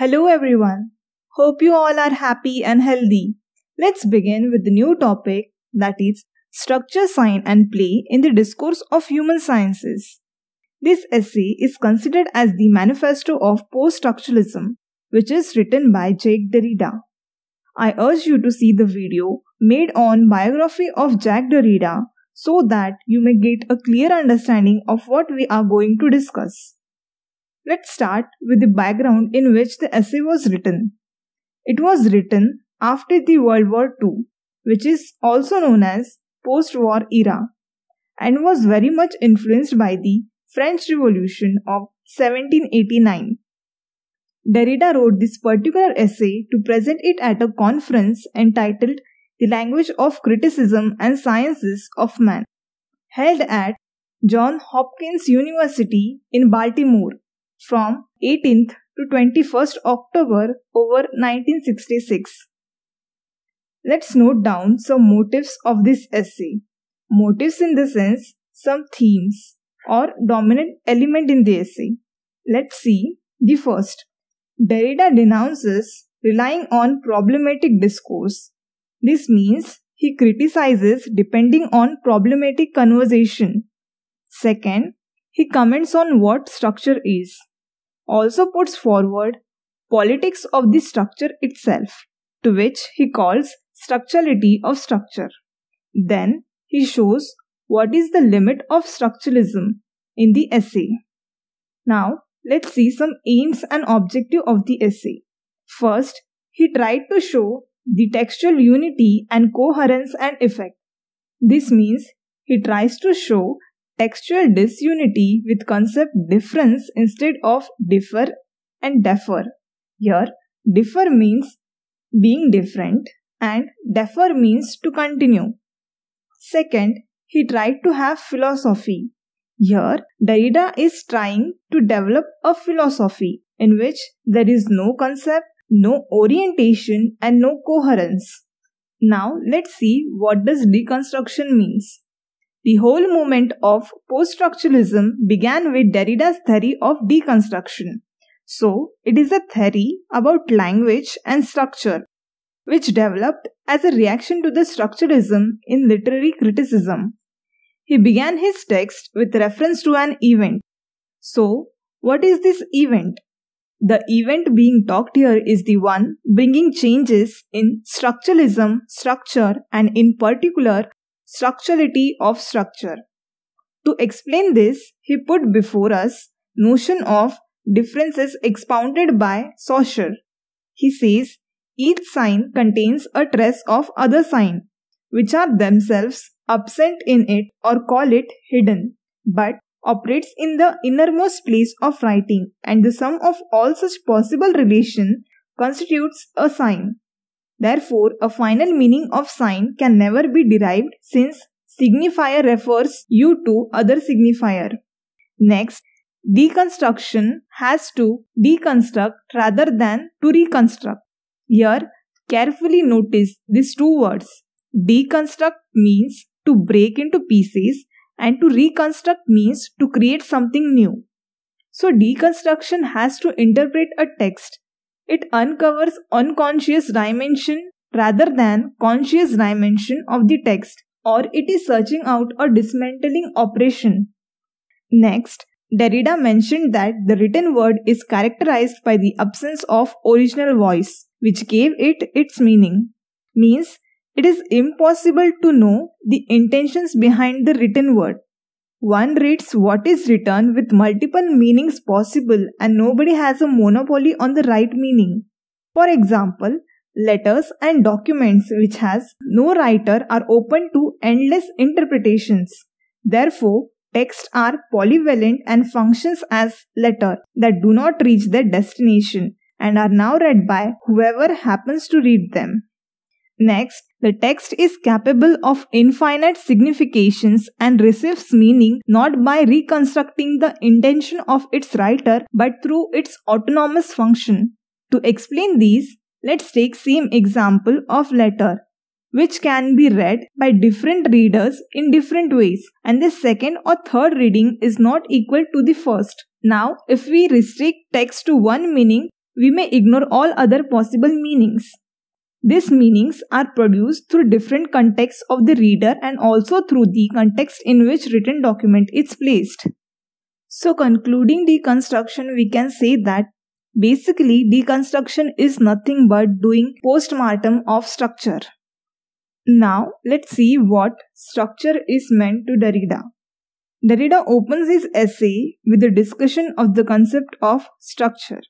Hello everyone. Hope you all are happy and healthy. Let's begin with the new topic that is structure, sign and play in the discourse of human sciences. This essay is considered as the manifesto of post-structuralism which is written by Jacques Derrida. I urge you to see the video made on biography of Jacques Derrida so that you may get a clear understanding of what we are going to discuss. Let's start with the background in which the essay was written. It was written after the World War II, which is also known as post-war era, and was very much influenced by the French Revolution of 1789. Derrida wrote this particular essay to present it at a conference entitled The Language of Criticism and Sciences of Man, held at Johns Hopkins University in Baltimore from 18th to 21st October over 1966. Let's note down some motives of this essay. Motives in the sense some themes or dominant element in the essay. Let's see the first. Derrida denounces relying on problematic discourse. This means he criticizes depending on problematic conversation. Second, he comments on what structure is also puts forward politics of the structure itself, to which he calls structurality of structure. Then he shows what is the limit of structuralism in the essay. Now, let's see some aims and objective of the essay. First, he tried to show the textual unity and coherence and effect. This means he tries to show textual disunity with concept difference instead of differ and differ. Here, differ means being different and differ means to continue. Second, he tried to have philosophy. Here, Derrida is trying to develop a philosophy in which there is no concept, no orientation and no coherence. Now let's see what does deconstruction means. The whole movement of post-structuralism began with Derrida's theory of deconstruction. So, it is a theory about language and structure, which developed as a reaction to the structuralism in literary criticism. He began his text with reference to an event. So, what is this event? The event being talked here is the one bringing changes in structuralism, structure, and in particular, structurality of structure. To explain this, he put before us notion of differences expounded by Saussure. He says each sign contains a trace of other sign, which are themselves absent in it or call it hidden, but operates in the innermost place of writing, and the sum of all such possible relation constitutes a sign. Therefore, a final meaning of sign can never be derived since signifier refers you to other signifier. Next, deconstruction has to deconstruct rather than to reconstruct. Here, carefully notice these two words. Deconstruct means to break into pieces and to reconstruct means to create something new. So, deconstruction has to interpret a text it uncovers unconscious dimension rather than conscious dimension of the text or it is searching out a dismantling operation. Next, Derrida mentioned that the written word is characterized by the absence of original voice, which gave it its meaning. Means, it is impossible to know the intentions behind the written word. One reads what is written with multiple meanings possible and nobody has a monopoly on the right meaning. For example, letters and documents which has no writer are open to endless interpretations. Therefore, texts are polyvalent and functions as letter that do not reach their destination and are now read by whoever happens to read them. Next, the text is capable of infinite significations and receives meaning not by reconstructing the intention of its writer but through its autonomous function. To explain these, let's take same example of letter which can be read by different readers in different ways and the second or third reading is not equal to the first. Now, if we restrict text to one meaning, we may ignore all other possible meanings. These meanings are produced through different contexts of the reader and also through the context in which written document is placed. So concluding deconstruction, we can say that basically deconstruction is nothing but doing postmortem of structure. Now let's see what structure is meant to Derrida. Derrida opens his essay with a discussion of the concept of structure.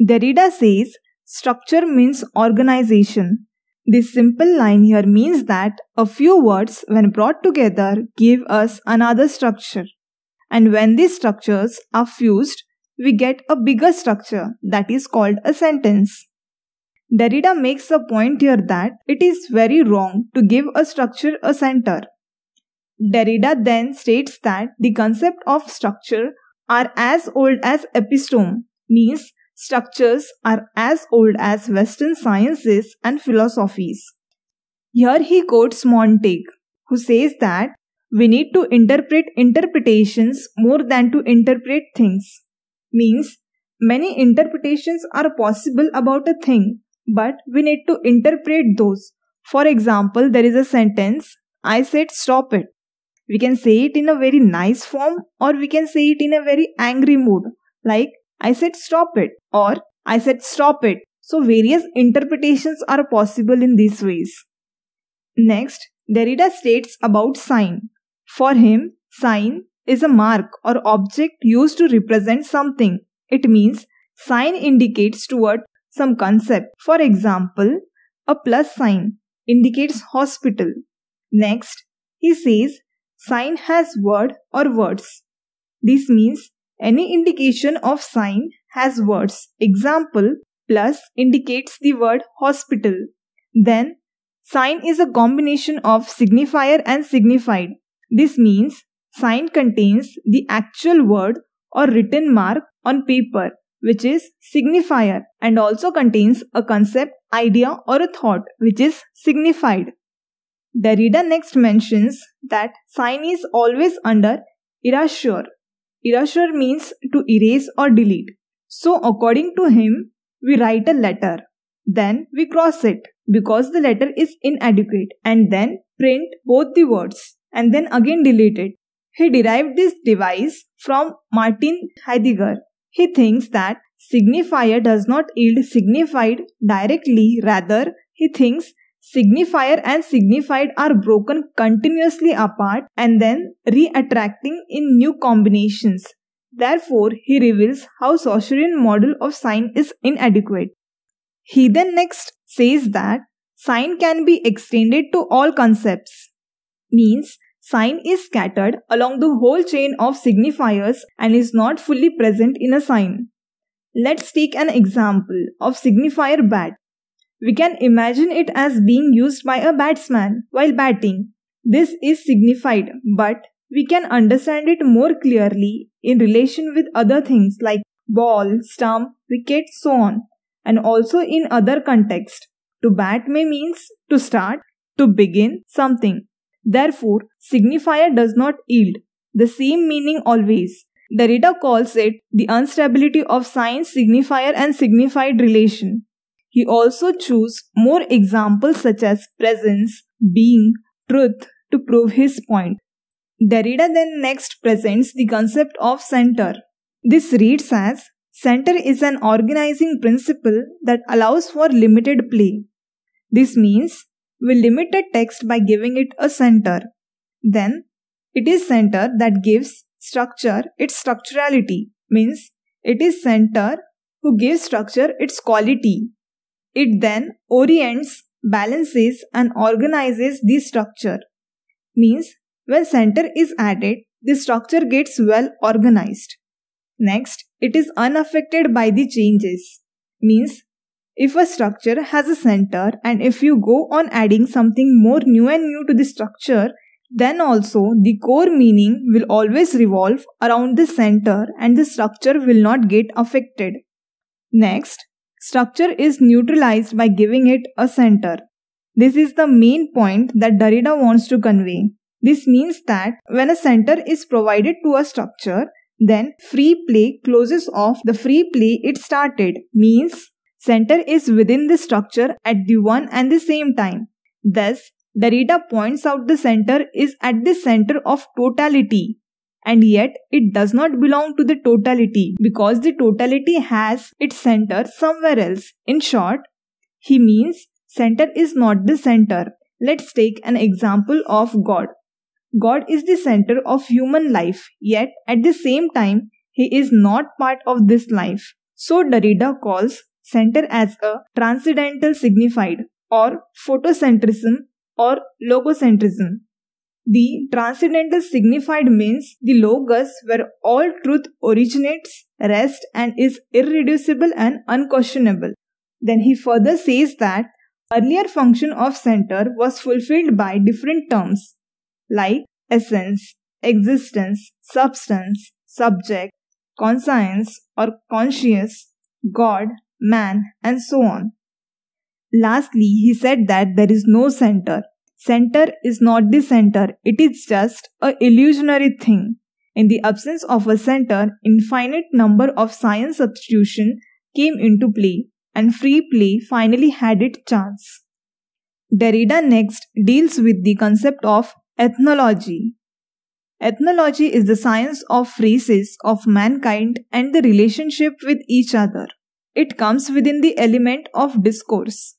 Derrida says Structure means organization. This simple line here means that a few words when brought together give us another structure. And when these structures are fused, we get a bigger structure that is called a sentence. Derrida makes a point here that it is very wrong to give a structure a center. Derrida then states that the concept of structure are as old as epistome, means structures are as old as Western sciences and philosophies. Here he quotes Montaigne, who says that we need to interpret interpretations more than to interpret things. Means, many interpretations are possible about a thing, but we need to interpret those. For example, there is a sentence, I said stop it. We can say it in a very nice form or we can say it in a very angry mood, like I said stop it or I said stop it. So various interpretations are possible in these ways. Next, Derrida states about sign. For him, sign is a mark or object used to represent something. It means sign indicates toward some concept. For example, a plus sign indicates hospital. Next, he says sign has word or words. This means any indication of sign has words. Example, plus indicates the word hospital. Then, sign is a combination of signifier and signified. This means sign contains the actual word or written mark on paper which is signifier and also contains a concept, idea or a thought which is signified. Derrida next mentions that sign is always under erasure Erasure means to erase or delete. So according to him, we write a letter, then we cross it because the letter is inadequate and then print both the words and then again delete it. He derived this device from Martin Heidegger. He thinks that signifier does not yield signified directly, rather, he thinks Signifier and signified are broken continuously apart and then re-attracting in new combinations. Therefore, he reveals how Saussurean model of sign is inadequate. He then next says that sign can be extended to all concepts. Means sign is scattered along the whole chain of signifiers and is not fully present in a sign. Let's take an example of signifier bat. We can imagine it as being used by a batsman while batting. This is signified, but we can understand it more clearly in relation with other things like ball, stump, wicket, so on, and also in other contexts. To bat may means to start, to begin something. Therefore, signifier does not yield the same meaning always. The reader calls it the instability of sign, signifier, and signified relation. He also chose more examples such as presence, being, truth to prove his point. Derrida then next presents the concept of center. This reads as Center is an organizing principle that allows for limited play. This means we limit a text by giving it a center. Then, it is center that gives structure its structurality, means it is center who gives structure its quality. It then orients, balances and organizes the structure. Means when center is added, the structure gets well organized. Next, it is unaffected by the changes. Means if a structure has a center and if you go on adding something more new and new to the structure, then also the core meaning will always revolve around the center and the structure will not get affected. Next, structure is neutralized by giving it a center. This is the main point that Derrida wants to convey. This means that when a center is provided to a structure, then free play closes off the free play it started, means center is within the structure at the one and the same time. Thus, Derrida points out the center is at the center of totality and yet it does not belong to the totality because the totality has its center somewhere else. In short, he means center is not the center. Let's take an example of God. God is the center of human life, yet at the same time, he is not part of this life. So Derrida calls center as a transcendental signified or photocentrism or logocentrism. The transcendental signified means the logos where all truth originates, rests, and is irreducible and unquestionable. Then he further says that earlier function of center was fulfilled by different terms like essence, existence, substance, subject, conscience or conscious, God, man, and so on. Lastly, he said that there is no center Center is not the center, it is just a illusionary thing. In the absence of a center, infinite number of science substitution came into play and free play finally had its chance. Derrida next deals with the concept of ethnology. Ethnology is the science of races of mankind and the relationship with each other. It comes within the element of discourse.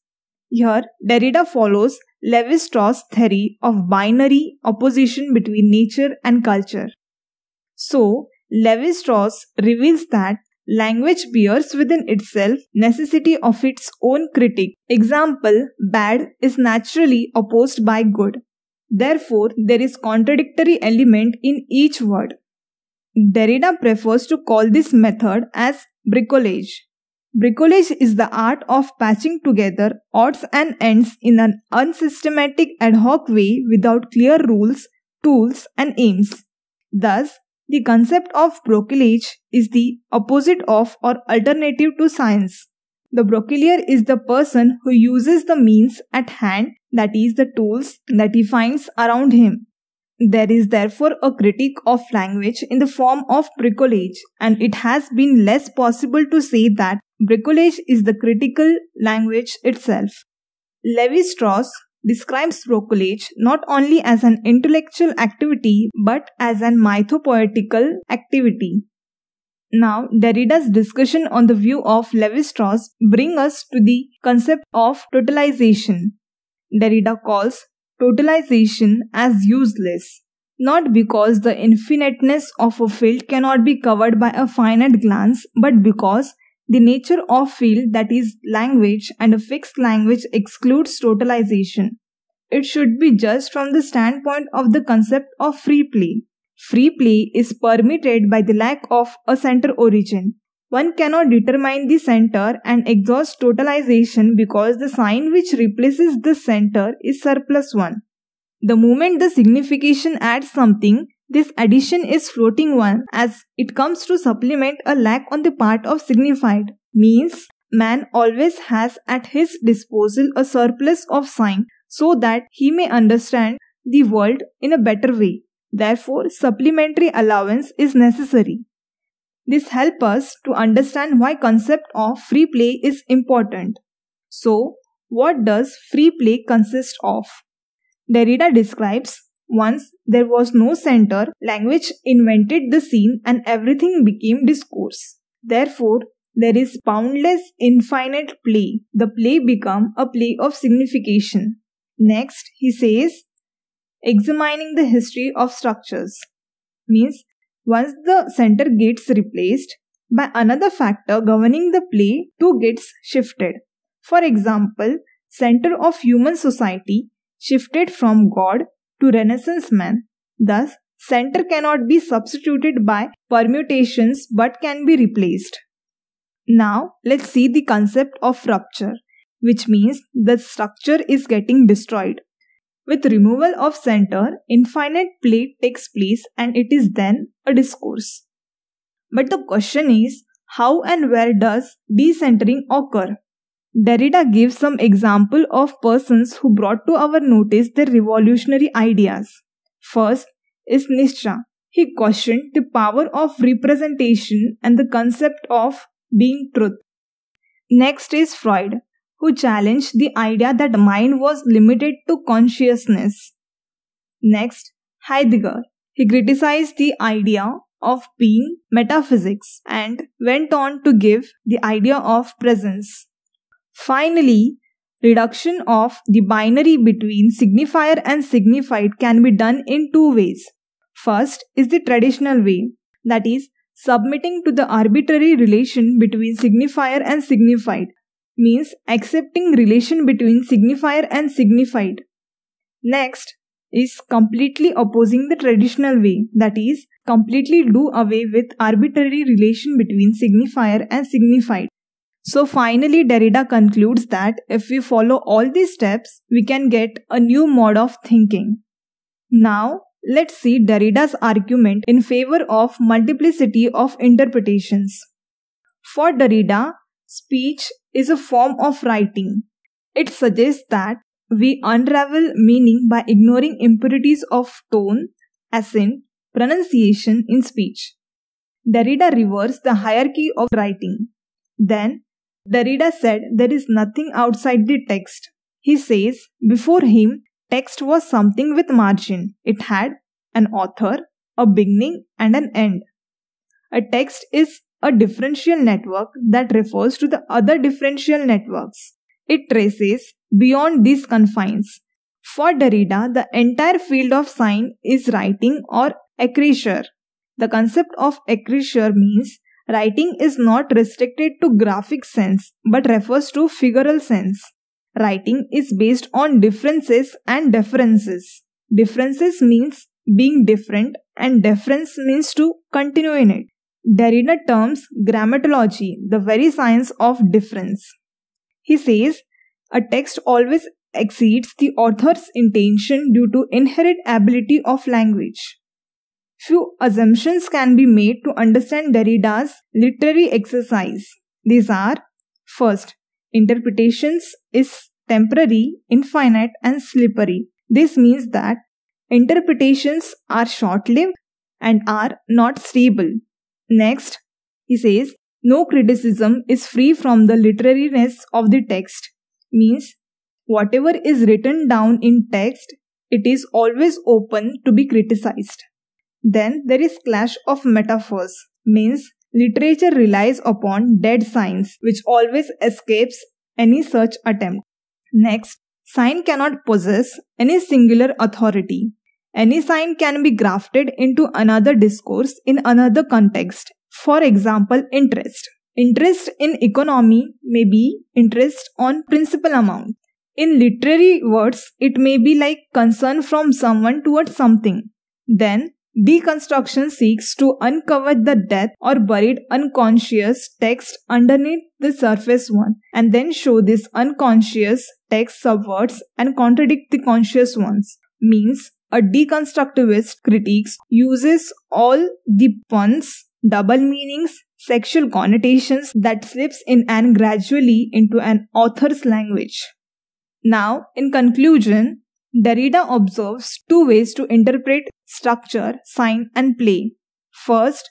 Here, Derrida follows Levi Strauss' theory of binary opposition between nature and culture. So, Levi Strauss reveals that language bears within itself necessity of its own critic. Example, bad is naturally opposed by good. Therefore, there is contradictory element in each word. Derrida prefers to call this method as bricolage. Bricolage is the art of patching together odds and ends in an unsystematic ad hoc way without clear rules, tools, and aims. Thus, the concept of bricolage is the opposite of or alternative to science. The bricolier is the person who uses the means at hand, that is, the tools that he finds around him. There is therefore a critique of language in the form of bricolage, and it has been less possible to say that Bricolage is the critical language itself. Levi Strauss describes bricolage not only as an intellectual activity but as an mythopoetical activity. Now, Derrida's discussion on the view of Levi-Strauss bring us to the concept of totalization. Derrida calls totalization as useless, not because the infiniteness of a field cannot be covered by a finite glance, but because the nature of field that is language and a fixed language excludes totalization. It should be judged from the standpoint of the concept of free play. Free play is permitted by the lack of a center origin. One cannot determine the center and exhaust totalization because the sign which replaces the center is surplus one. The moment the signification adds something, this addition is floating one as it comes to supplement a lack on the part of signified. Means, man always has at his disposal a surplus of sign so that he may understand the world in a better way. Therefore, supplementary allowance is necessary. This helps us to understand why concept of free play is important. So, what does free play consist of? Derrida describes once there was no center, language invented the scene and everything became discourse. Therefore, there is boundless infinite play. The play become a play of signification. Next, he says, examining the history of structures. Means, once the center gets replaced by another factor governing the play, two gets shifted. For example, center of human society shifted from God to Renaissance man. Thus, center cannot be substituted by permutations but can be replaced. Now, let's see the concept of rupture, which means the structure is getting destroyed. With removal of center, infinite play takes place and it is then a discourse. But the question is, how and where does decentering occur? Derrida gives some example of persons who brought to our notice their revolutionary ideas. First is Nistra. He questioned the power of representation and the concept of being truth. Next is Freud, who challenged the idea that mind was limited to consciousness. Next, Heidegger. He criticized the idea of being metaphysics and went on to give the idea of presence. Finally, reduction of the binary between signifier and signified can be done in two ways. First is the traditional way, that is, submitting to the arbitrary relation between signifier and signified, means accepting relation between signifier and signified. Next is completely opposing the traditional way, that is, completely do away with arbitrary relation between signifier and signified. So finally, Derrida concludes that if we follow all these steps, we can get a new mode of thinking. Now, let's see Derrida's argument in favor of multiplicity of interpretations. For Derrida, speech is a form of writing. It suggests that we unravel meaning by ignoring impurities of tone, accent, pronunciation in speech. Derrida reverses the hierarchy of writing. Then the reader said there is nothing outside the text. He says, before him, text was something with margin. It had an author, a beginning, and an end. A text is a differential network that refers to the other differential networks. It traces beyond these confines. For Derrida, the entire field of sign is writing or accreture. The concept of accreture means Writing is not restricted to graphic sense but refers to figural sense. Writing is based on differences and differences. Differences means being different and difference means to continue in it. Derrida terms grammatology, the very science of difference. He says, a text always exceeds the author's intention due to inherent ability of language few assumptions can be made to understand Derrida's literary exercise. These are first, interpretations is temporary, infinite, and slippery. This means that interpretations are short lived and are not stable. Next, he says, no criticism is free from the literariness of the text, means whatever is written down in text, it is always open to be criticized. Then there is clash of metaphors, means literature relies upon dead signs, which always escapes any such attempt. Next, sign cannot possess any singular authority. Any sign can be grafted into another discourse in another context. For example, interest. Interest in economy may be interest on principal amount. In literary words, it may be like concern from someone towards something. Then Deconstruction seeks to uncover the death or buried unconscious text underneath the surface one and then show this unconscious text subverts and contradict the conscious ones. Means a deconstructivist critiques uses all the puns, double meanings, sexual connotations that slips in and gradually into an author's language. Now, in conclusion, Derrida observes two ways to interpret structure, sign, and play. First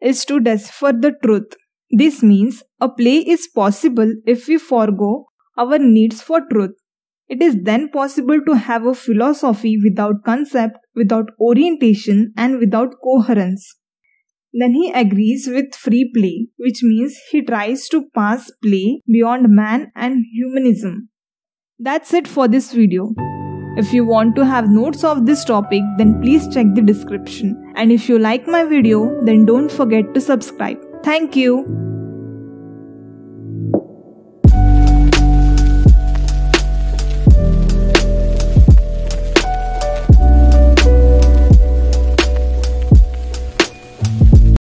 is to decipher the truth. This means a play is possible if we forego our needs for truth. It is then possible to have a philosophy without concept, without orientation, and without coherence. Then he agrees with free play, which means he tries to pass play beyond man and humanism. That's it for this video. If you want to have notes of this topic then please check the description. And if you like my video then don't forget to subscribe. Thank you.